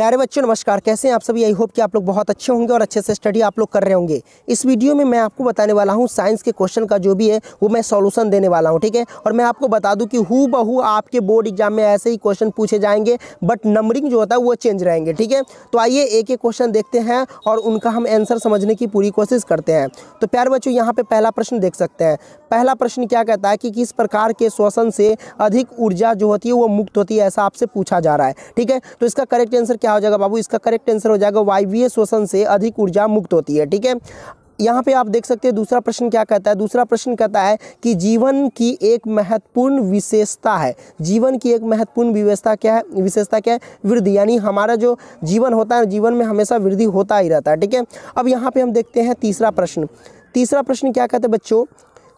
प्यारे बच्चों नमस्कार कैसे हैं आप सभी आई होप कि आप लोग बहुत अच्छे होंगे और अच्छे से स्टडी आप लोग कर रहे होंगे इस वीडियो में मैं आपको बताने वाला हूं साइंस के क्वेश्चन का जो भी है वो मैं सॉल्यूशन देने वाला हूं ठीक है और मैं आपको बता दूं कि हु बहू आपके बोर्ड एग्जाम में ऐसे ही क्वेश्चन पूछे जाएंगे बट नंबरिंग जो होता है वो चेंज रहेंगे ठीक है तो आइए एक एक क्वेश्चन देखते हैं और उनका हम आंसर समझने की पूरी कोशिश करते हैं तो प्यारे बच्चों यहाँ पर पहला प्रश्न देख सकते हैं पहला प्रश्न क्या कहता है कि किस प्रकार के श्वसन से अधिक ऊर्जा जो होती है वो मुक्त होती है ऐसा आपसे पूछा जा रहा है ठीक है तो इसका करेक्ट आंसर क्या क्या हो जाएगा बाबू इसका करेक्ट आंसर हो जाएगा वायवीय शोषण से अधिक ऊर्जा मुक्त होती है ठीक है यहाँ पे आप देख सकते हैं दूसरा प्रश्न क्या कहता है दूसरा प्रश्न कहता है कि जीवन की एक महत्वपूर्ण विशेषता है जीवन की एक महत्वपूर्ण विशेषता क्या है विशेषता क्या है वृद्धि यानी हमारा जो जीवन होता है जीवन में हमेशा वृद्धि होता ही रहता है ठीक है अब यहाँ पे हम देखते हैं तीसरा प्रश्न तीसरा प्रश्न क्या कहते हैं बच्चों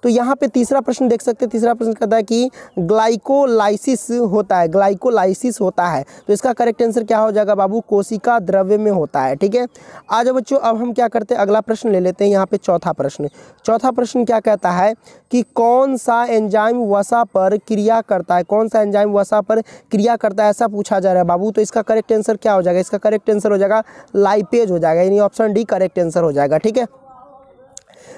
तो यहाँ पे तीसरा प्रश्न देख सकते हैं तीसरा प्रश्न कहता है कि ग्लाइकोलाइसिस होता है ग्लाइकोलाइसिस होता है तो इसका करेक्ट आंसर क्या हो जाएगा बाबू कोशिका द्रव्य में होता है ठीक है आज बच्चों अब हम क्या करते हैं अगला प्रश्न ले लेते हैं यहाँ पे चौथा प्रश्न चौथा प्रश्न क्या कहता है कि कौन सा एंजाइम वसा पर क्रिया करता है कौन सा एंजाइम वसा पर क्रिया करता है ऐसा पूछा जा रहा है बाबू तो इसका करेक्ट आंसर क्या हो जाएगा इसका करेक्ट आंसर हो जाएगा लाइपेज हो जाएगा यानी ऑप्शन डी करेक्ट आंसर हो जाएगा ठीक है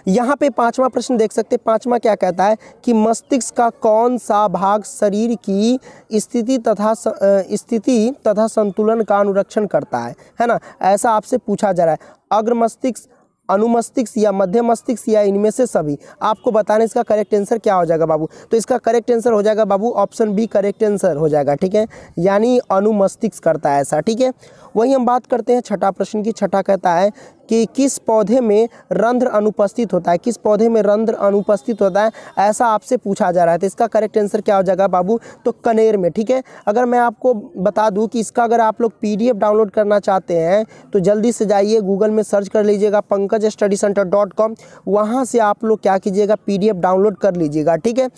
यहाँ पे पांचवा प्रश्न देख सकते हैं पांचवा क्या कहता है कि मस्तिष्क का कौन सा भाग शरीर की स्थिति तथा स्थिति तथा संतुलन का अनुरक्षण करता है है ना ऐसा आपसे पूछा जा रहा है अग्र मस्तिष्क अनुमस्तिष्क या मध्य मस्तिष्क या इनमें से सभी आपको बताने इसका करेक्ट आंसर क्या हो जाएगा बाबू तो इसका करेक्ट आंसर हो जाएगा बाबू ऑप्शन बी करेक्ट आंसर हो जाएगा ठीक है यानी अनुमस्तिष्क करता है ऐसा ठीक है वही हम बात करते हैं छठा प्रश्न की छठा कहता है कि किस पौधे में रंध्र अनुपस्थित होता है किस पौधे में रंध्र अनुपस्थित होता है ऐसा आपसे पूछा जा रहा है तो इसका करेक्ट आंसर क्या हो जाएगा बाबू तो कनेर में ठीक है अगर मैं आपको बता दूं कि इसका अगर आप लोग पीडीएफ डाउनलोड करना चाहते हैं तो जल्दी से जाइए गूगल में सर्च कर लीजिएगा Pankaj study centre dot com वहाँ से आप लोग क्या कीजिएगा पी डाउनलोड कर लीजिएगा ठीक है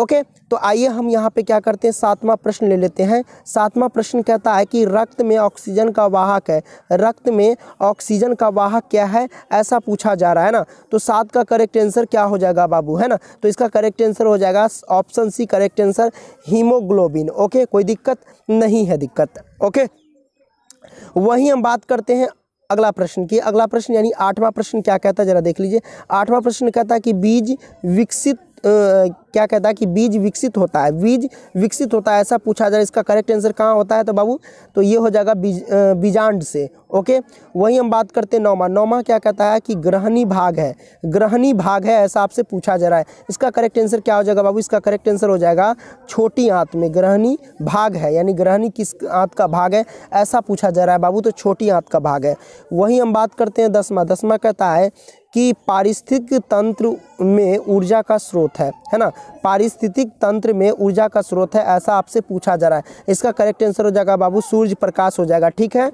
ओके तो आइए हम यहाँ पे क्या करते हैं सातवां प्रश्न ले लेते हैं सातवां प्रश्न कहता है कि रक्त में ऑक्सीजन का वाहक है रक्त में ऑक्सीजन का वाहक क्या है ऐसा पूछा जा रहा है ना तो सात का करेक्ट आंसर क्या हो जाएगा बाबू है ना तो इसका करेक्ट आंसर हो जाएगा option C correct answer haemoglobin okay कोई दिक्कत नहीं है दिक्कत ओके वहीं हम बात करते हैं अगला प्रश्न की अगला प्रश्न यानी आठवां प्रश्न क्या कहता है जरा देख लीजिए आठवां प्रश्न कहता है कि बीज विकसित क्या कहता है कि बीज विकसित होता है बीज विकसित होता है ऐसा पूछा जाए इसका करेक्ट आंसर कहाँ होता है तो बाबू तो ये हो जाएगा बीज बीजांड से ओके वहीं हम बात करते हैं नौमा नौमा क्या कहता है कि ग्रहणी भाग है ग्रहणी भाग है ऐसा आपसे पूछा जा रहा है इसका करेक्ट आंसर क्या हो जाएगा बाबू इसका करेक्ट आंसर हो जाएगा छोटी आँत में ग्रहणी भाग है यानी ग्रहणी किस आँत का भाग है ऐसा पूछा जा रहा है बाबू तो छोटी आँत का भाग है वहीं हम बात करते हैं दसवा दसवा कहता है कि पारिस्थितिक तंत्र में ऊर्जा का स्रोत है है ना पारिस्थितिक तंत्र में ऊर्जा का स्रोत है ऐसा आपसे पूछा जा रहा है इसका करेक्ट आंसर हो जाएगा बाबू सूर्य प्रकाश हो जाएगा ठीक है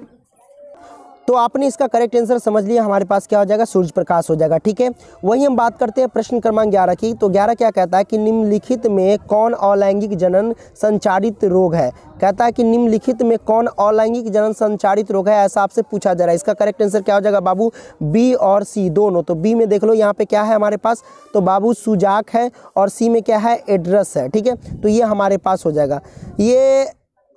तो आपने इसका करेक्ट आंसर समझ लिया हमारे पास क्या हो जाएगा सूर्य प्रकाश हो जाएगा ठीक है वही हम बात करते हैं प्रश्न क्रमांक ग्यारह की तो ग्यारह क्या कहता है कि निम्नलिखित में कौन अलैंगिक जनन संचारित रोग है कहता है कि निम्नलिखित में कौन अलैंगिक जनन संचारित रोग है ऐसा आपसे पूछा जा रहा है इसका करेक्ट आंसर क्या हो जाएगा बाबू बी और सी दोनों तो बी में देख लो यहाँ पे क्या है हमारे पास तो बाबू सुजाक है और सी में क्या है एड्रेस है ठीक है तो ये हमारे पास हो जाएगा ये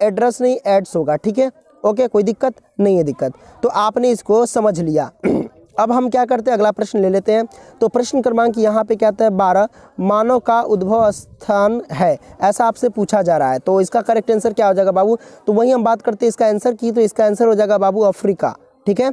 एड्रेस नहीं एड्स होगा ठीक है ओके कोई दिक्कत नहीं है दिक्कत तो आपने इसको समझ लिया अब हम क्या करते हैं अगला प्रश्न ले लेते हैं तो प्रश्न क्रमांक यहाँ पे क्या आता है बारह मानव का उद्भव स्थान है ऐसा आपसे पूछा जा रहा है तो इसका करेक्ट आंसर क्या हो जाएगा बाबू तो वही हम बात करते हैं इसका आंसर की तो इसका आंसर हो जाएगा बाबू अफ्रीका ठीक है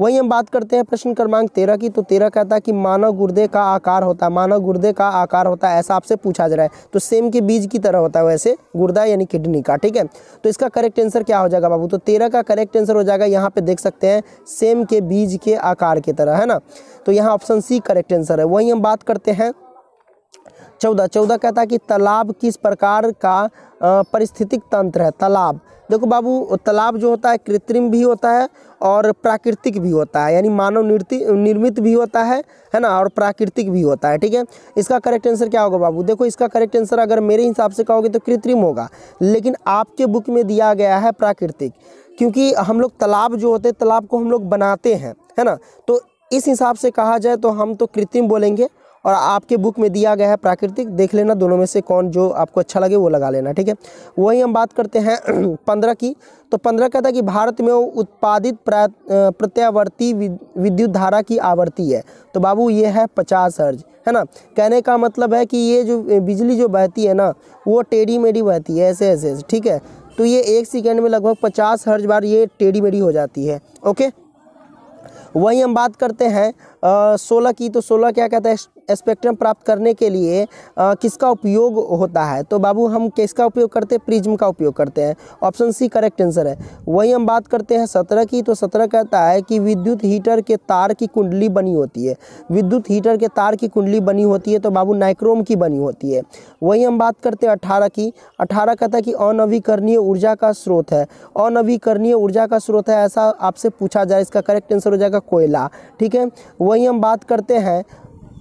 वहीं हम बात करते हैं प्रश्न क्रमांक तेरह की तो तेरह कहता है कि मानव गुर्दे का आकार होता है मानव गुर्दे का आकार होता है ऐसा आपसे पूछा जा रहा है तो सेम के बीज की तरह होता है वैसे गुर्दा यानी किडनी का ठीक है तो इसका करेक्ट आंसर क्या हो जाएगा बाबू तो तेरह का करेक्ट आंसर हो जाएगा यहाँ पे देख सकते हैं सेम के बीज के आकार की तरह है ना तो यहाँ ऑप्शन सी करेक्ट आंसर है वहीं हम बात करते हैं चौदह चौदह कहता है कि तालाब किस प्रकार का परिस्थितिक तंत्र है तालाब देखो बाबू तालाब जो होता है कृत्रिम भी होता है और प्राकृतिक भी होता है यानी मानव निर्ति निर्मित भी होता है है ना और प्राकृतिक भी होता है ठीक है इसका करेक्ट आंसर क्या होगा बाबू देखो इसका करेक्ट आंसर अगर मेरे हिसाब से कहोगे तो कृत्रिम होगा लेकिन आपके बुक में दिया गया है प्राकृतिक क्योंकि हम लोग तालाब जो होते हैं तालाब को हम लोग बनाते हैं है ना तो इस हिसाब से कहा जाए तो हम तो कृत्रिम बोलेंगे और आपके बुक में दिया गया है प्राकृतिक देख लेना दोनों में से कौन जो आपको अच्छा लगे वो लगा लेना ठीक है वही हम बात करते हैं पंद्रह की तो पंद्रह कहता है कि भारत में उत्पादित प्रत्यावर्ती विद्युत धारा की आवृत्ति है तो बाबू ये है पचास हर्ज है ना कहने का मतलब है कि ये जो बिजली जो बहती है ना वो टेढ़ी मेढ़ी बहती है ऐसे ऐसे ठीक है तो ये एक सेकेंड में लगभग पचास हर्ज बार ये टेढ़ी मेढ़ी हो जाती है ओके वहीं हम बात करते हैं सोलह की तो सोलह क्या कहता है स्पेक्ट्रम प्राप्त करने के लिए किसका उपयोग होता है तो बाबू हम किसका उपयोग करते हैं प्रिज्म का उपयोग करते हैं ऑप्शन सी करेक्ट आंसर है वही हम बात करते हैं सत्रह की तो सत्रह कहता है कि विद्युत हीटर के तार की कुंडली बनी होती है विद्युत हीटर के तार की कुंडली बनी होती है तो बाबू नाइक्रोम की बनी होती है वही हम बात करते हैं अठारह की अठारह कहता है कि अनवीकरणीय ऊर्जा का स्रोत है अनवीकरणीय ऊर्जा का स्रोत है ऐसा आपसे पूछा जाए इसका करेक्ट आंसर हो जाएगा कोयला ठीक है वही हम बात करते हैं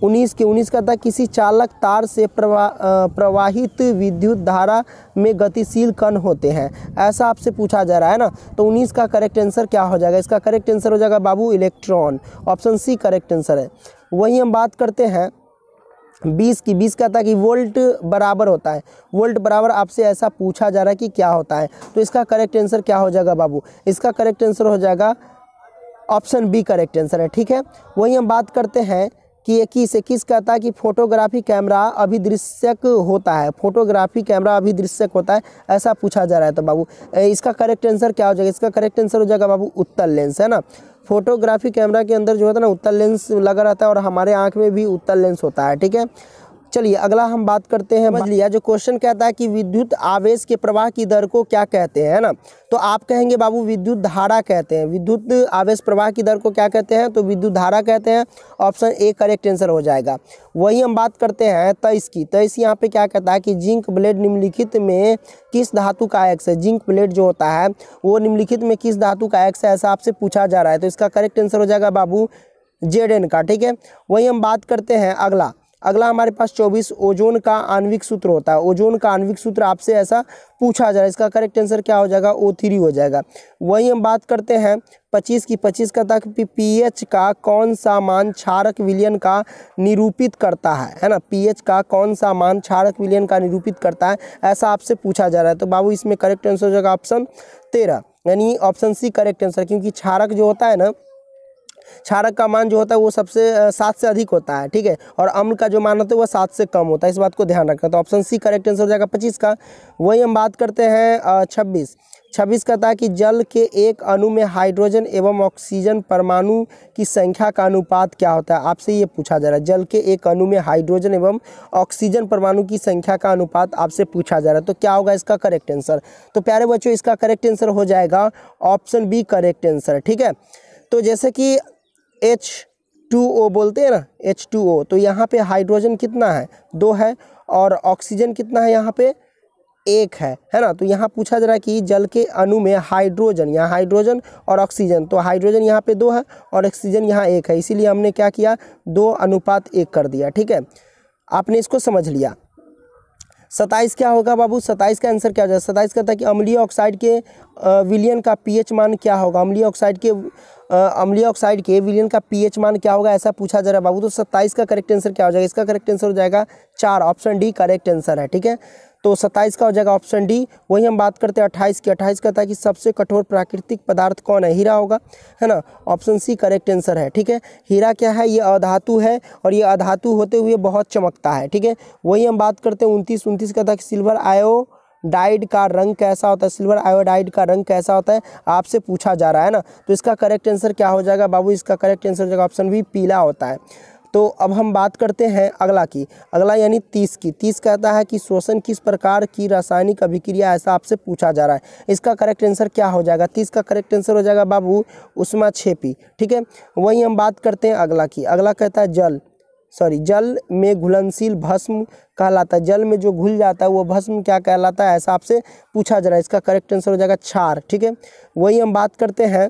उन्नीस के उन्नीस का था किसी चालक तार से प्रवा प्रवाहित विद्युत धारा में गतिशील कण होते हैं ऐसा आपसे पूछा जा रहा है ना तो उन्नीस का करेक्ट आंसर क्या हो जाएगा इसका करेक्ट आंसर हो जाएगा बाबू electron option C correct answer है वहीं हम बात करते हैं बीस की बीस का था कि वोल्ट बराबर होता है वोल्ट बराबर आपसे ऐसा पूछा जा रहा है कि क्या होता है तो इसका करेक्ट आंसर क्या हो जाएगा बाबू इसका करेक्ट आंसर हो जाएगा ऑप्शन बी करेक्ट आंसर है ठीक है वहीं हम बात करते हैं कि इक्कीस इक्कीस कहता है कि फोटोग्राफी कैमरा अभिदृश्यक होता है फोटोग्राफी कैमरा अभिदृश्यक होता है ऐसा पूछा जा रहा है तो बाबू इसका करेक्ट आंसर क्या हो जाएगा इसका करेक्ट आंसर हो जाएगा बाबू उत्तर लेंस है ना फोटोग्राफी कैमरा के अंदर जो है ना उत्तर लेंस लगा रहता है और हमारे आँख में भी उत्तर लेंस होता है ठीक है चलिए अगला हम बात करते हैं समझ लिया जो क्वेश्चन कहता है कि विद्युत आवेश के प्रवाह की दर को क्या कहते हैं ना तो आप कहेंगे बाबू विद्युत धारा कहते हैं विद्युत आवेश प्रवाह की दर को क्या कहते हैं तो विद्युत धारा कहते हैं ऑप्शन ए करेक्ट आंसर हो जाएगा वही हम बात करते हैं तेईस की तेईस यहाँ पे क्या कहता है कि जिंक ब्लेड निम्नलिखित में किस धातु का एक्स है जिंक ब्लेड जो होता है वो निम्नलिखित में किस धातु का एक्स है ऐसा आपसे पूछा जा रहा है तो इसका करेक्ट आंसर हो जाएगा बाबू जेड एन का ठीक है वही हम बात करते हैं अगला अगला हमारे पास चौबीस ओजोन का आणविक सूत्र होता है ओजोन का आणविक सूत्र आपसे ऐसा पूछा जा रहा है इसका करेक्ट आंसर क्या हो जाएगा ओ थ्री हो जाएगा वहीं हम बात करते हैं पच्चीस की पच्चीस का तक पीएच का कौन सा मान क्षारक विलियन का निरूपित करता है है ना पीएच का कौन सा मान क्षारक विलियन का निरूपित करता है ऐसा आपसे पूछा जा रहा है तो बाबू इसमें करेक्ट आंसर हो जाएगा ऑप्शन तेरह यानी ऑप्शन सी करेक्ट आंसर क्योंकि क्षारक जो होता है ना क्षारक का मान जो होता है वो सबसे सात से अधिक होता है ठीक है और अम्ल का जो मान होता है वह सात से कम होता है इस बात को ध्यान रखना तो ऑप्शन सी करेक्ट आंसर हो जाएगा पच्चीस का वही हम बात करते हैं छब्बीस छब्बीस कहता है कि जल के एक अणु में हाइड्रोजन एवं ऑक्सीजन परमाणु की संख्या का अनुपात क्या होता है आपसे ये पूछा जा रहा है जल के एक अणु में हाइड्रोजन एवं ऑक्सीजन परमाणु की संख्या का अनुपात आपसे पूछा जा रहा है तो क्या होगा इसका करेक्ट आंसर तो प्यारे बच्चों इसका करेक्ट आंसर हो जाएगा ऑप्शन बी करेक्ट आंसर ठीक है तो जैसे कि एच टू ओ बोलते हैं ना एच टू ओ तो यहाँ पे हाइड्रोजन कितना है दो है और ऑक्सीजन कितना है यहाँ पे एक है है ना तो यहाँ पूछा जा रहा है कि जल के अणु में हाइड्रोजन यहाँ हाइड्रोजन और ऑक्सीजन तो हाइड्रोजन यहाँ पे दो है और ऑक्सीजन यहाँ एक है इसीलिए हमने क्या किया दो अनुपात एक कर दिया ठीक है आपने इसको समझ लिया सत्ताईस क्या होगा बाबू सताइस का आंसर क्या हो जाएगा सत्ताईस कहता है कि अम्लीय ऑक्साइड के विलियन का पीएच मान क्या होगा अम्लीय ऑक्साइड के अम्लीय ऑक्साइड के विलियन का पीएच मान क्या होगा ऐसा पूछा जा रहा है बाबू तो सत्ताईस का करेक्ट आंसर क्या हो जाएगा इसका करेक्ट आंसर हो जाएगा चार ऑप्शन डी करेक्ट आंसर है ठीक है तो सत्ताईस का हो जाएगा ऑप्शन डी वही हम बात करते हैं अट्ठाईस की अट्ठाईस का था कि सबसे कठोर प्राकृतिक पदार्थ कौन है हीरा होगा है ना ऑप्शन सी करेक्ट आंसर है ठीक है हीरा क्या है ये अधातु है और ये अधातु होते हुए बहुत चमकता है ठीक है वही हम बात करते हैं उनतीस उनतीस का था कि सिल्वर आयो डाइड का रंग कैसा होता है सिल्वर आयोडाइड का रंग कैसा होता है आपसे पूछा जा रहा है ना तो इसका करेक्ट आंसर क्या हो जाएगा बाबू इसका करेक्ट आंसर हो जाएगा ऑप्शन बी पीला होता है तो अब हम बात करते हैं अगला की अगला यानी तीस की तीस कहता है कि शोषण किस प्रकार की रासायनिक अभिक्रिया ऐसा आपसे पूछा जा रहा है इसका करेक्ट आंसर क्या हो जाएगा तीस का करेक्ट आंसर हो जाएगा बाबू उष्मा छेपी ठीक है वहीं हम बात करते हैं अगला की अगला कहता है जल सॉरी जल में घुलनशील भस्म कहलाता है जल में जो घुल जाता है वो भस्म क्या कहलाता है ऐसा आपसे पूछा जा रहा है इसका करेक्ट आंसर हो जाएगा क्षार ठीक है वही हम बात करते हैं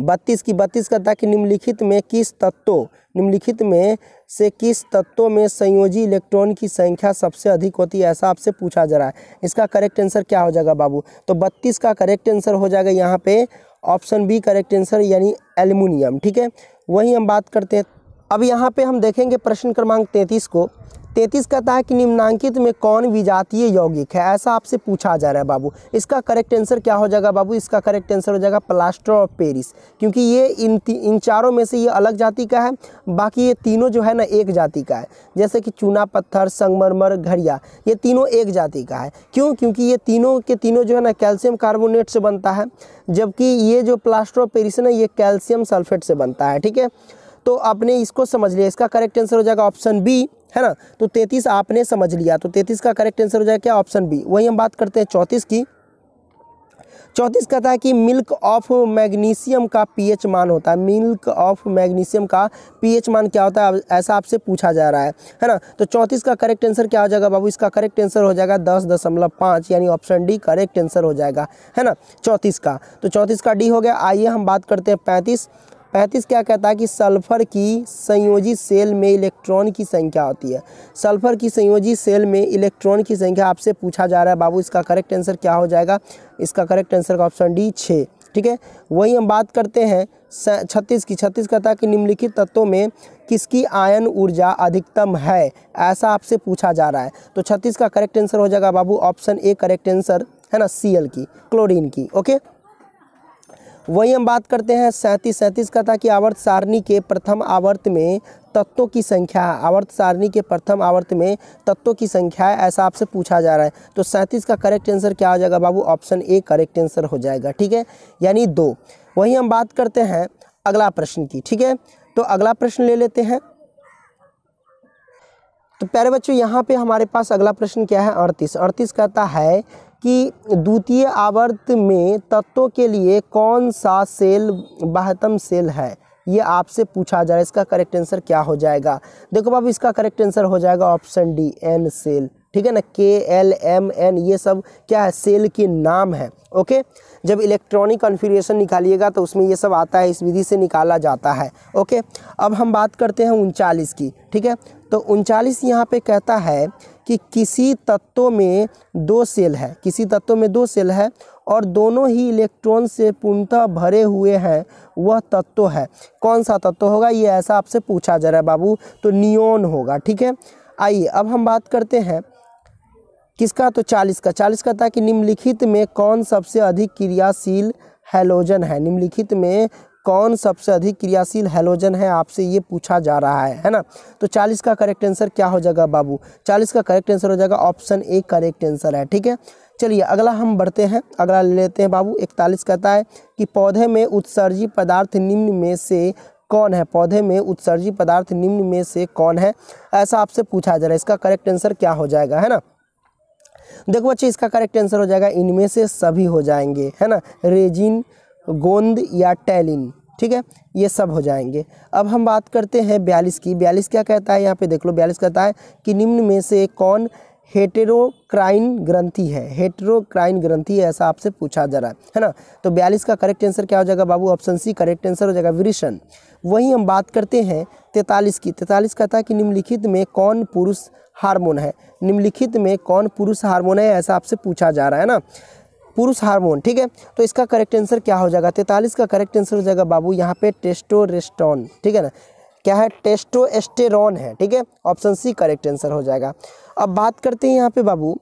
बत्तीस की बत्तीस का था कि निम्नलिखित में किस तत्वों निम्नलिखित में से किस तत्वों में संयोजी इलेक्ट्रॉन की संख्या सबसे अधिक होती है ऐसा आपसे पूछा जा रहा है इसका करेक्ट आंसर क्या हो जाएगा बाबू तो बत्तीस का करेक्ट आंसर हो जाएगा यहाँ पे ऑप्शन बी करेक्ट आंसर यानी एल्यूमिनियम ठीक है वही हम बात करते हैं अब यहाँ पर हम देखेंगे प्रश्न क्रमांक तैंतीस को तैतीस कहता है कि निम्नांकित में कौन विजातीय यौगिक है ऐसा आपसे पूछा जा रहा है बाबू इसका करेक्ट आंसर क्या हो जाएगा बाबू इसका करेक्ट आंसर हो जाएगा प्लास्टर ऑफ पेरिस क्योंकि ये इन इन चारों में से ये अलग जाति का है बाकी ये तीनों जो है ना एक जाति का है जैसे कि चूना पत्थर संगमरमर घड़िया ये तीनों एक जाति का है क्यों क्योंकि ये तीनों के तीनों जो है ना कैल्शियम कार्बोनेट से बनता है जबकि ये जो प्लास्टर ऑफ पेरिस है ना ये कैल्शियम सल्फेट से बनता है ठीक है तो आपने इसको समझ लिया इसका करेक्ट आंसर हो जाएगा ऑप्शन बी है ना तो तैतीस आपने समझ लिया तो तैतीस का करेक्ट आंसर हो जाएगा क्या ऑप्शन बी वही हम बात करते हैं चौंतीस की चौंतीस कहता है कि मिल्क ऑफ मैग्नीशियम का पीएच मान होता है मिल्क ऑफ मैग्नीशियम का पीएच मान क्या होता है ऐसा आपसे पूछा जा रहा है है ना तो चौंतीस का करेक्ट आंसर क्या हो जाएगा बाबू इसका करेक्ट आंसर हो जाएगा दस दशमलव पाँच यानी ऑप्शन डी करेक्ट आंसर हो जाएगा है ना चौंतीस का तो चौंतीस का डी हो गया आइए हम बात करते हैं पैंतीस पैंतीस क्या कहता है कि सल्फर की संयोजित सेल में इलेक्ट्रॉन की संख्या होती है सल्फर की संयोजित सेल में इलेक्ट्रॉन की संख्या आपसे पूछा जा रहा है बाबू इसका करेक्ट आंसर क्या हो जाएगा इसका करेक्ट आंसर का ऑप्शन डी छः ठीक है वही हम बात करते हैं छत्तीस की छत्तीस कहता है कि निम्नलिखित तत्वों में किसकी आयन ऊर्जा अधिकतम है ऐसा आपसे पूछा जा रहा है तो छत्तीस का करेक्ट आंसर हो जाएगा बाबू ऑप्शन ए करेक्ट आंसर है ना सी की क्लोरीन की ओके वहीं हम बात करते हैं सैंतीस सैंतीस का था कि आवर्त सारणी के प्रथम आवर्त में तत्वों की संख्या आवर्त सारणी के प्रथम आवर्त में तत्वों की संख्या है ऐसा आपसे पूछा जा रहा है तो सैंतीस का करेक्ट आंसर क्या हो जाएगा बाबू ऑप्शन ए करेक्ट आंसर हो जाएगा ठीक है यानी दो वहीं हम बात करते हैं अगला प्रश्न की ठीक है तो अगला प्रश्न ले लेते हैं तो प्यारे बच्चों यहाँ पे हमारे पास अगला प्रश्न क्या है अड़तीस अड़तीस कहता है कि द्वितीय आवर्त में तत्वों के लिए कौन सा सेल बहत्तम सेल है ये आपसे पूछा जा रहा है इसका करेक्ट आंसर क्या हो जाएगा देखो बाबू इसका करेक्ट आंसर हो जाएगा ऑप्शन डी एन सेल ठीक है ना के एल एम एन ये सब क्या है सेल के नाम है ओके जब इलेक्ट्रॉनिक कॉन्फ़िगरेशन निकालिएगा तो उसमें ये सब आता है इस विधि से निकाला जाता है ओके अब हम बात करते हैं उनचालीस की ठीक है तो उनचालीस यहाँ पे कहता है कि किसी तत्व में दो सेल है किसी तत्व में दो सेल है और दोनों ही इलेक्ट्रॉन से पूर्णतः भरे हुए हैं वह तत्व है कौन सा तत्व होगा ये ऐसा आपसे पूछा जा रहा है बाबू तो नियोन होगा ठीक है आइए अब हम बात करते हैं किसका तो चालीस का चालीस का था कि निम्नलिखित में कौन सबसे अधिक क्रियाशील हैलोजन है निम्नलिखित में कौन सबसे अधिक क्रियाशील हेलोजन है आपसे ये पूछा जा रहा है है ना तो चालीस का करेक्ट आंसर क्या हो जाएगा बाबू चालीस का करेक्ट आंसर हो जाएगा ऑप्शन ए करेक्ट आंसर है ठीक है चलिए अगला हम बढ़ते हैं अगला ले लेते हैं बाबू इकतालीस कहता है कि पौधे में उत्सर्जी पदार्थ निम्न में से कौन है पौधे में उत्सर्जी पदार्थ निम्न में से कौन है ऐसा आपसे पूछा जा रहा है इसका करेक्ट आंसर क्या हो जाएगा है ना देखो बच्चे इसका करेक्ट आंसर हो जाएगा इनमें से सभी हो जाएंगे है ना रेजिन गोंद या टैलिन ठीक है ये सब हो जाएंगे अब हम बात करते हैं बयालीस की बयालीस क्या कहता है यहाँ पे देख लो बयालीस कहता है कि निम्न में से कौन हेटेरोक्राइन ग्रंथि है हेटेरोक्राइन ग्रंथि है ऐसा आपसे पूछा जा रहा है है ना तो बयालीस का करेक्ट आंसर क्या हो जाएगा बाबू ऑप्शन सी करेक्ट आंसर हो जाएगा विरिशन वहीं हम बात करते हैं तैतालीस की तैतालीस कहता है कि निम्नलिखित में कौन पुरुष हार्मोन है निम्नलिखित में कौन पुरुष हार्मोन है ऐसा आपसे पूछा जा रहा है ना पुरुष हार्मोन ठीक है तो इसका करेक्ट आंसर क्या हो जाएगा तैंतालीस का करेक्ट आंसर हो जाएगा बाबू यहाँ पे टेस्टोरेस्टॉन ठीक है ना क्या है टेस्टोएस्टेरॉन है ठीक है ऑप्शन सी करेक्ट आंसर हो जाएगा अब बात करते हैं यहाँ पे बाबू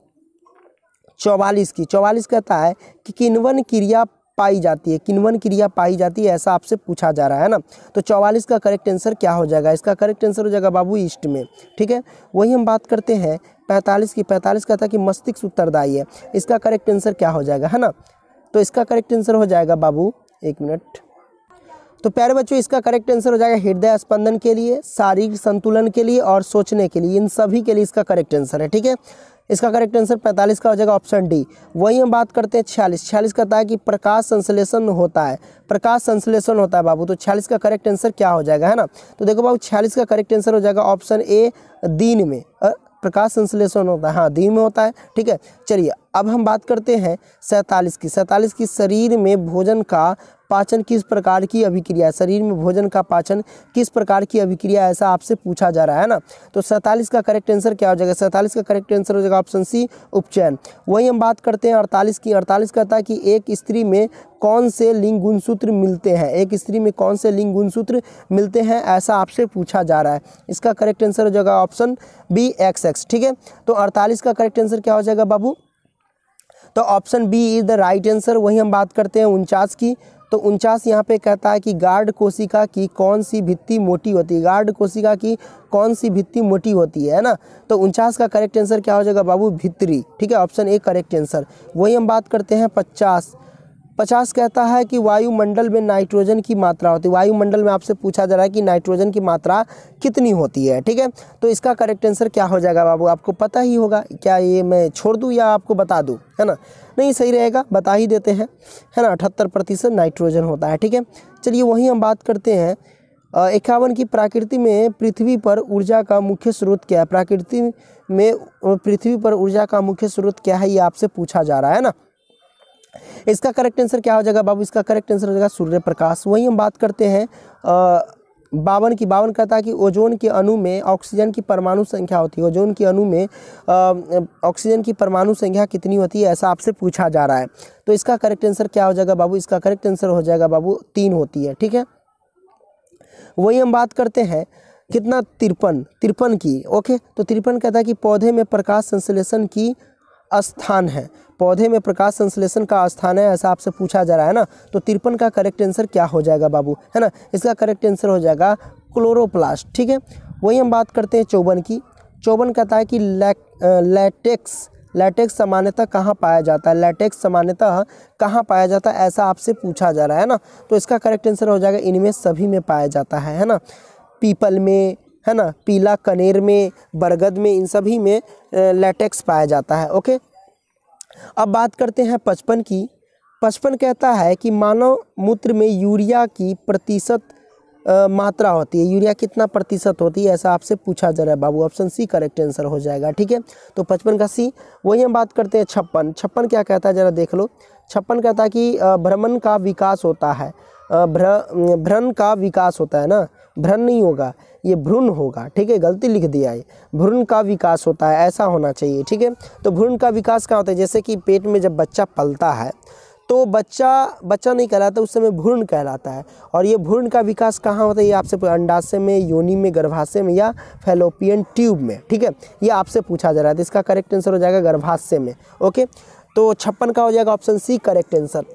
चौवालीस की चौवालीस कहता है कि किनवन क्रिया पाई जाती है किनवन क्रिया पाई जाती है ऐसा आपसे पूछा जा रहा है ना तो चौवालीस का करेक्ट आंसर क्या हो जाएगा इसका करेक्ट आंसर हो जाएगा बाबू ईस्ट में ठीक है वही हम बात करते हैं पैंतालीस की पैंतालीस का था कि मस्तिष्क उत्तरदायी है इसका करेक्ट आंसर क्या हो जाएगा है ना तो इसका करेक्ट आंसर हो जाएगा बाबू एक मिनट तो प्यारे बच्चों इसका करेक्ट आंसर हो जाएगा हृदय स्पंदन के लिए शारीरिक संतुलन के लिए और सोचने के लिए इन सभी के लिए इसका करेक्ट आंसर है ठीक है इसका करेक्ट आंसर 45 का हो जाएगा ऑप्शन डी वही हम बात करते हैं छियालीस छियालीस कहता है कि प्रकाश संश्लेषण होता है प्रकाश संश्लेषण होता है बाबू तो छियालीस का करेक्ट आंसर क्या हो जाएगा है ना तो देखो बाबू छियालीस का करेक्ट आंसर हो जाएगा ऑप्शन ए दिन में प्रकाश संश्लेषण होता है हाँ धीमे होता है ठीक है चलिए अब हम बात करते हैं सैंतालीस की सैंतालीस की शरीर में भोजन का पाचन किस प्रकार की अभिक्रिया है शरीर में भोजन का पाचन किस प्रकार की अभिक्रिया ऐसा आपसे पूछा जा रहा है ना तो सैंतालीस का करेक्ट आंसर क्या हो जाएगा सैंतालीस का करेक्ट आंसर हो जाएगा ऑप्शन सी उपचयन वही हम बात करते हैं अड़तालीस की अड़तालीस कहता है कि एक स्त्री में कौन से लिंग गुणसूत्र मिलते हैं एक स्त्री में कौन से लिंग गुणसूत्र मिलते हैं ऐसा आपसे पूछा जा रहा है इसका करेक्ट आंसर हो जाएगा ऑप्शन बी एक्स एक्स ठीक है तो अड़तालीस का करेक्ट आंसर क्या हो जाएगा बाबू तो option B is the right answer वही हम बात करते हैं उनचास की तो उनचास यहाँ पे कहता है कि गार्ड कोशिका की कौन सी भित्ति मोटी होती है गार्ड कोशिका की कौन सी भित्ति मोटी होती है ना तो उनचास का करेक्ट आंसर क्या हो जाएगा बाबू भित्री ठीक है ऑप्शन ए करेक्ट आंसर वही हम बात करते हैं पचास पचास कहता है कि वायुमंडल में नाइट्रोजन की मात्रा होती है वायुमंडल में आपसे पूछा जा रहा है कि नाइट्रोजन की मात्रा कितनी होती है ठीक है तो इसका करेक्ट आंसर क्या हो जाएगा बाबू आपको पता ही होगा क्या ये मैं छोड़ दूँ या आपको बता दूँ है ना नहीं सही रहेगा बता ही देते हैं है ना अठहत्तर प्रतिशत नाइट्रोजन होता है ठीक है चलिए वहीं हम बात करते हैं इक्यावन की प्राकृति में पृथ्वी पर ऊर्जा का मुख्य स्रोत क्या है प्राकृति में पृथ्वी पर ऊर्जा का मुख्य स्रोत क्या है ये आपसे पूछा जा रहा है ना इसका करेक्ट आंसर क्या हो जाएगा बाबू इसका करेक्ट आंसर हो जाएगा सूर्य प्रकाश वहीं हम बात करते हैं बावन की बावन कहता है कि ओजोन के अणु में ऑक्सीजन की परमाणु संख्या होती है ओजोन के अणु में ऑक्सीजन की परमाणु संख्या कितनी होती है ऐसा आपसे पूछा जा रहा है तो इसका करेक्ट आंसर क्या हो जाएगा बाबू इसका करेक्ट आंसर हो जाएगा बाबू तीन होती है ठीक है वही हम बात करते हैं कितना तिरपन तिरपन की ओके तो तिरपन कहता है कि पौधे में प्रकाश संश्लेषण की स्थान है पौधे में प्रकाश संश्लेषण का स्थान है ऐसा आपसे पूछा जा रहा है ना तो तिरपन का करेक्ट आंसर क्या हो जाएगा बाबू है ना इसका करेक्ट आंसर हो जाएगा क्लोरोप्लास्ट ठीक है वही हम बात करते हैं चौबन की चौबन कहता है कि लैक लेटेक्स लैटेक्स सामान्यतः कहाँ पाया जाता है लैटेक्स सामान्यतः कहाँ पाया जाता है ऐसा आपसे पूछा जा रहा है ना तो इसका करेक्ट आंसर हो जाएगा इनमें सभी में पाया जाता है है ना पीपल में है ना पीला कनेर में बरगद में इन सभी में लैटेक्स पाया जाता है ओके अब बात करते हैं पचपन की पचपन कहता है कि मानव मूत्र में यूरिया की प्रतिशत मात्रा होती है यूरिया कितना प्रतिशत होती है ऐसा आपसे पूछा जा रहा है बाबू ऑप्शन सी करेक्ट आंसर हो जाएगा ठीक है तो पचपन का सी वही हम बात करते हैं छप्पन छप्पन क्या कहता है ज़रा देख लो छप्पन कहता है कि भ्रमण का विकास होता है भ्र का विकास होता है ना भ्रण नहीं होगा ये भ्रूण होगा ठीक है गलती लिख दिया है भ्रूण का विकास होता है ऐसा होना चाहिए ठीक है तो भ्रूण का विकास क्या होता है जैसे कि पेट में जब बच्चा पलता है तो बच्चा बच्चा नहीं कहलाता उस समय भ्रूण कहलाता है और ये भ्रूण का विकास कहाँ होता है ये आपसे अंडाशय में योनि में गर्भाशय में या फेलोपियन ट्यूब में ठीक है ये आपसे पूछा जा रहा है तो इसका करेक्ट आंसर हो जाएगा गर्भाशय में ओके तो छप्पन का हो जाएगा ऑप्शन सी करेक्ट आंसर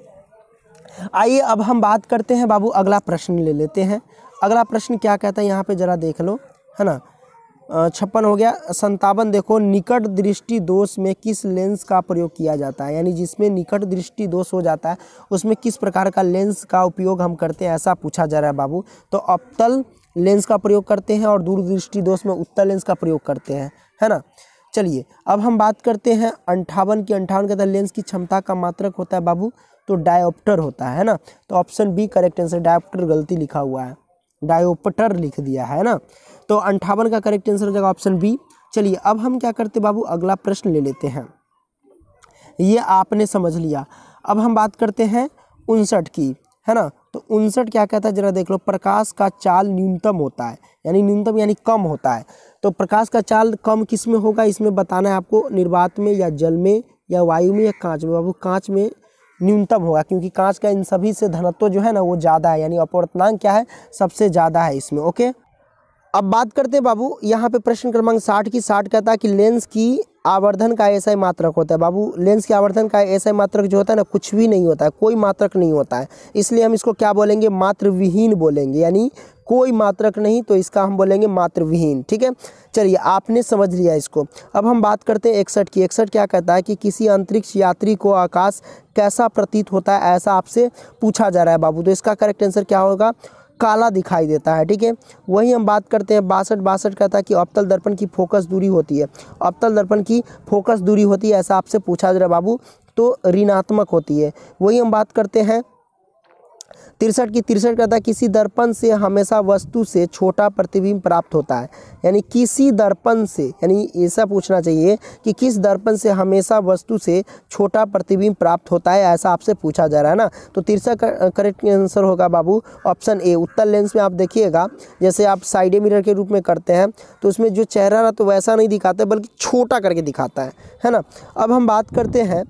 आइए अब हम बात करते हैं बाबू अगला प्रश्न ले लेते हैं अगला प्रश्न क्या कहता है यहाँ पे जरा देख लो है ना छप्पन हो गया संतावन देखो निकट दृष्टि दोष में किस लेंस का प्रयोग किया जाता है यानी जिसमें निकट दृष्टि दोष हो जाता है उसमें किस प्रकार का लेंस का उपयोग हम करते हैं ऐसा पूछा जा रहा है बाबू तो अपतल लेंस का प्रयोग करते हैं और दूरदृष्टि दोष में उत्तल लेंस का प्रयोग करते हैं है ना चलिए अब हम बात करते हैं अंठावन की अंठावन कहता है लेंस की क्षमता का मात्रक होता है बाबू तो डायोप्टर होता है ना तो option B correct answer dioptre गलती लिखा हुआ है डायोपटर लिख दिया है ना तो अंठावन का करेक्ट आंसर हो जाएगा ऑप्शन बी चलिए अब हम क्या करते बाबू अगला प्रश्न ले लेते हैं ये आपने समझ लिया अब हम बात करते हैं उनसठ की है ना तो उनसठ क्या कहता है जरा देख लो प्रकाश का चाल न्यूनतम होता है यानी न्यूनतम यानी कम होता है तो प्रकाश का चाल कम किस में होगा इसमें बताना है आपको निर्वात में या जल में या वायु में या कांच में बाबू कांच में न्यूनतम होगा क्योंकि कांच का इन सभी से धनत्व जो है ना वो ज़्यादा है यानी अपवर्तनांक क्या है सबसे ज़्यादा है इसमें ओके अब बात करते हैं बाबू यहाँ पे प्रश्न क्रमांक साठ की साठ कहता है कि लेंस की आवर्धन का ऐसा ही मात्रक होता है बाबू लेंस के आवर्धन का ऐसा ही मात्रक जो होता है ना कुछ भी नहीं होता है कोई मात्रक नहीं होता है इसलिए हम इसको क्या बोलेंगे मात्र विहीन बोलेंगे यानी कोई मात्रक नहीं तो इसका हम बोलेंगे मात्रविहीन ठीक है चलिए आपने समझ लिया इसको अब हम बात करते हैं एकसठ की एकसठ क्या कहता है कि किसी अंतरिक्ष यात्री को आकाश कैसा प्रतीत होता है ऐसा आपसे पूछा जा रहा है बाबू तो इसका करेक्ट आंसर क्या होगा काला दिखाई देता है ठीक है वही हम बात करते हैं बासठ बासठ कहता है कि अवतल दर्पण की फोकस दूरी होती है अवतल दर्पण की फोकस दूरी होती है ऐसा आपसे पूछा जा रहा है बाबू तो ऋणात्मक होती है वही हम बात करते हैं तिरसठ की तिरसठ कहता है किसी दर्पण से हमेशा वस्तु से छोटा प्रतिबिंब प्राप्त होता है यानी किसी दर्पण से यानी ऐसा पूछना चाहिए कि किस दर्पण से हमेशा वस्तु से छोटा प्रतिबिंब प्राप्त होता है ऐसा आपसे पूछा जा रहा है ना तो तिरसठ करेक्ट आंसर होगा बाबू ऑप्शन ए उत्तर लेंस में आप देखिएगा जैसे आप साइड मिरर के रूप में करते हैं तो उसमें जो चेहरा रहा तो वैसा नहीं दिखाता बल्कि छोटा करके दिखाता है है ना अब हम बात करते हैं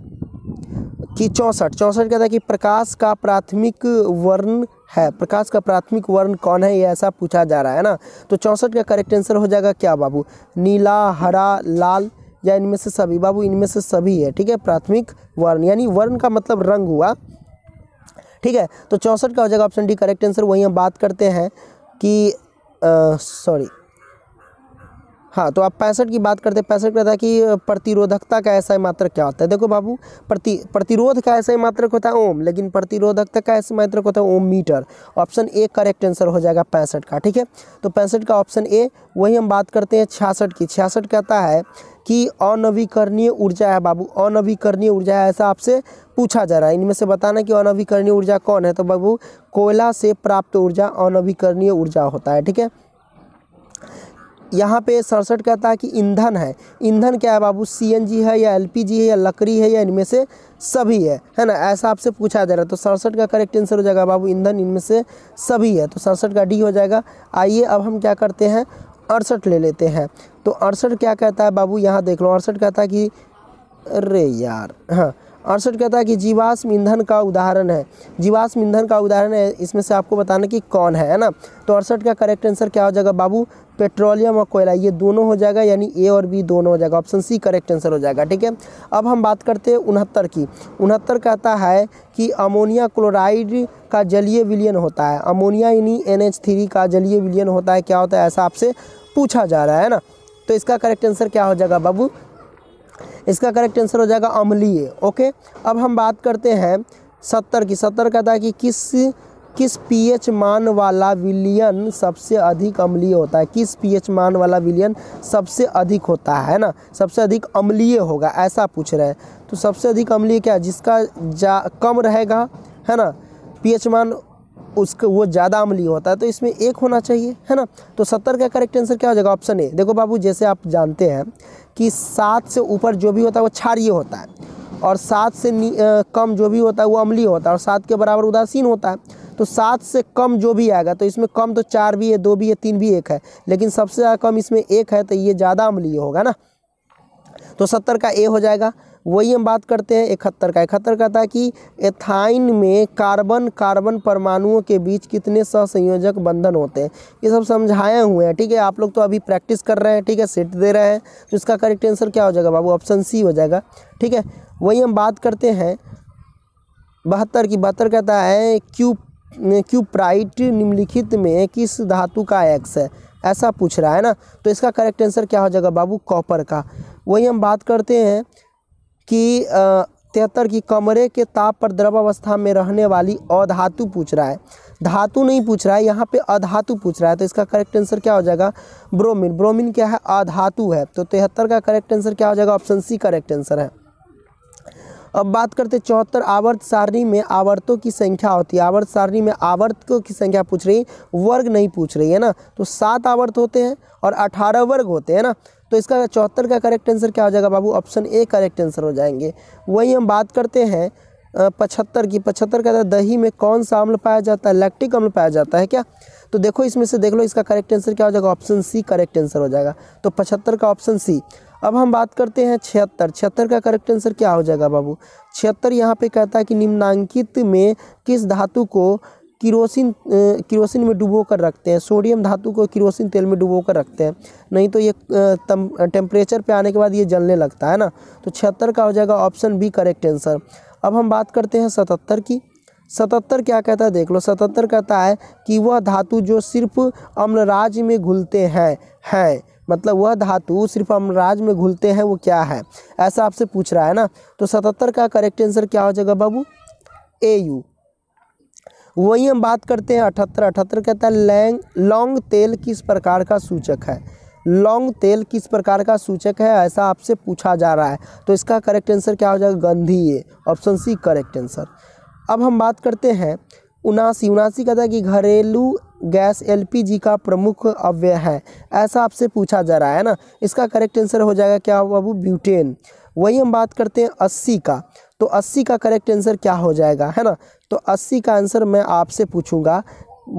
कि चौंसठ चौंसठ कहता है कि प्रकाश का प्राथमिक वर्ण है प्रकाश का प्राथमिक वर्ण कौन है ये ऐसा पूछा जा रहा है ना तो चौंसठ का करेक्ट आंसर हो जाएगा क्या बाबू नीला हरा लाल या इनमें से सभी बाबू इनमें से सभी है ठीक है प्राथमिक वर्ण यानी वर्ण का मतलब रंग हुआ ठीक है तो चौंसठ का हो जाएगा ऑप्शन डी करेक्ट आंसर वहीं हम बात करते हैं कि सॉरी हाँ तो आप पैंसठ की बात करते हैं पैंसठ कहता है कि प्रतिरोधकता का ऐसा मात्रक क्या होता है देखो बाबू प्रति प्रतिरोध का ऐसा मात्रक होता है ओम लेकिन प्रतिरोधकता का ऐसा मात्रक होता है ohm metre option A correct answer हो जाएगा पैंसठ का ठीक है तो पैंसठ का ऑप्शन ए वही हम बात करते हैं छियासठ की छियासठ कहता है कि अनवीकरणीय ऊर्जा है बाबू अनवीकरणीय ऊर्जा है ऐसा आपसे पूछा जा रहा है इनमें से बताना कि अनवीकरणीय ऊर्जा कौन है तो बाबू कोयला से प्राप्त ऊर्जा अनवीकरणीय ऊर्जा होता है ठीक है यहाँ पे सड़सठ कहता है कि ईंधन है ईंधन क्या है बाबू सीएनजी है या एलपीजी है या लकड़ी है या इनमें से सभी है है ना ऐसा आपसे पूछा जा रहा है तो सड़सठ का करेक्ट आंसर हो जाएगा बाबू ईंधन इनमें से सभी है तो सड़सठ का डी हो जाएगा आइए अब हम क्या करते हैं अड़सठ ले लेते हैं तो अड़सठ क्या कहता है बाबू यहाँ देख लो अड़सठ कहता है कि अरे यार हाँ अड़सठ कहता है कि जीवाश्म ईंधन का उदाहरण है जीवाश्म ईंधन का उदाहरण है इसमें से आपको बताना कि कौन है है ना तो अड़सठ का करेक्ट आंसर क्या हो जाएगा बाबू पेट्रोलियम और कोयला ये दोनों हो जाएगा यानी ए और बी दोनों हो जाएगा ऑप्शन सी करेक्ट आंसर हो जाएगा ठीक है अब हम बात करते हैं उनहत्तर की उनहत्तर कहता है कि अमोनिया क्लोराइड का जलीय विलियन होता है अमोनिया यानी एन थ्री का जलीय विलियन होता है क्या होता है ऐसा आपसे पूछा जा रहा है ना तो इसका करेक्ट आंसर क्या हो जाएगा बाबू इसका करेक्ट आंसर हो जाएगा अम्लीय ओके अब हम बात करते हैं सत्तर की सत्तर कहता है कि किस किस पीएच मान वाला विलियन सबसे अधिक अम्लीय होता है किस पीएच मान वाला विलियन सबसे अधिक होता है ना सबसे अधिक अम्लीय होगा ऐसा पूछ रहे हैं तो सबसे अधिक अम्लीय क्या जिसका जा कम रहेगा है ना पीएच मान उसको वो ज़्यादा अमली होता है तो इसमें एक होना चाहिए है ना तो सत्तर का करेक्ट आंसर क्या हो जाएगा ऑप्शन ए देखो बाबू जैसे आप जानते हैं कि सात से ऊपर जो भी होता है वो क्षारिय होता है और सात से आ, कम जो भी होता है वो अमली होता है और सात के बराबर उदासीन होता है तो सात से कम जो भी आएगा तो इसमें कम तो चार भी है दो भी है तीन भी एक है लेकिन सबसे ज़्यादा कम इसमें एक है तो ये ज़्यादा अमली होगा ना तो सत्तर का ए हो जाएगा वही हम बात करते हैं इकहत्तर का इकहत्तर कहता है कि एथाइन में कार्बन कार्बन परमाणुओं के बीच कितने सहसंयोजक बंधन होते हैं ये सब समझाए हुए हैं ठीक है आप लोग तो अभी प्रैक्टिस कर रहे हैं ठीक है सेट दे रहे हैं तो इसका करेक्ट आंसर क्या हो जाएगा बाबू ऑप्शन सी हो जाएगा ठीक है वही हम बात करते हैं बहत्तर की बहत्तर कहता है क्यू क्यूप्राइट निम्नलिखित में किस धातु का एक्स है ऐसा पूछ रहा है ना तो इसका करेक्ट आंसर क्या हो जाएगा बाबू कॉपर का वही हम बात करते हैं कि तिहत्तर की कमरे के ताप पर अवस्था में रहने वाली अधातु पूछ रहा है धातु नहीं पूछ रहा है यहाँ पे अधातु पूछ रहा है तो इसका करेक्ट आंसर क्या हो जाएगा ब्रोमिन ब्रोमिन क्या है अधातु है तो तिहत्तर का करेक्ट आंसर क्या हो जाएगा ऑप्शन सी करेक्ट आंसर है अब बात करते चौहत्तर आवर्त सारणी में आवर्तों की संख्या होती है आवर्त सारणी में आवर्तकों की संख्या पूछ रही वर्ग नहीं पूछ रही है ना तो सात आवर्त होते हैं और अठारह वर्ग होते हैं ना तो इसका चौहत्तर का करेक्ट आंसर क्या हो जाएगा बाबू ऑप्शन ए करेक्ट आंसर हो जाएंगे वही हम बात करते हैं पचहत्तर की पचहत्तर का दही में कौन सा अम्ल पाया जाता है लैक्टिक अम्ल पाया जाता है क्या तो देखो इसमें से देख लो इसका करेक्ट आंसर क्या हो जाएगा ऑप्शन सी करेक्ट आंसर हो जाएगा तो पचहत्तर का ऑप्शन सी अब हम बात करते हैं छिहत्तर छिहत्तर का करेक्ट आंसर क्या हो जाएगा बाबू छिहत्तर यहाँ पे कहता है कि निम्नांकित में किस धातु को किरोसिन किरोसिन में डुबो कर रखते हैं सोडियम धातु को किरोसिन तेल में डुबो कर रखते हैं नहीं तो ये टेम्परेचर पे आने के बाद ये जलने लगता है ना तो छिहत्तर का हो जाएगा ऑप्शन बी करेक्ट आंसर अब हम बात करते हैं सतहत्तर की सतहत्तर क्या कहता है देख लो सतहत्तर कहता है कि वह धातु जो सिर्फ अम्लराज में घुलते हैं हैं मतलब वह धातु सिर्फ अम्लराज में घुलते हैं वो क्या है ऐसा आपसे पूछ रहा है ना तो सतहत्तर का करेक्ट आंसर क्या हो जाएगा बाबू ए यू वही हम बात करते हैं अठहत्तर अठहत्तर कहता है लैंग लॉन्ग तेल किस प्रकार का सूचक है लॉन्ग तेल किस प्रकार का सूचक है ऐसा आपसे पूछा जा रहा है तो इसका करेक्ट आंसर क्या हो जाएगा गंधी ये ऑप्शन सी करेक्ट आंसर अब हम बात करते हैं उनासी उनासी कहता है कि घरेलू गैस एलपीजी का प्रमुख अव्यय है ऐसा आपसे पूछा जा रहा है ना इसका करेक्ट आंसर हो जाएगा क्या बाबू ब्यूटेन वही हम बात करते हैं अस्सी का तो अस्सी का करेक्ट आंसर क्या हो जाएगा है ना तो अस्सी का आंसर मैं आपसे पूछूंगा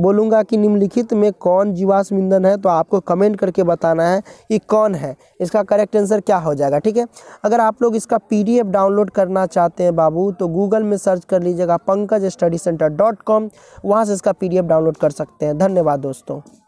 बोलूँगा कि निम्नलिखित में कौन जीवाश्म ईंधन है तो आपको कमेंट करके बताना है कि कौन है इसका करेक्ट आंसर क्या हो जाएगा ठीक है अगर आप लोग इसका पीडीएफ डाउनलोड करना चाहते हैं बाबू तो गूगल में सर्च कर लीजिएगा Pankaj study centre dot com वहाँ से इसका पीडीएफ डाउनलोड कर सकते हैं धन्यवाद दोस्तों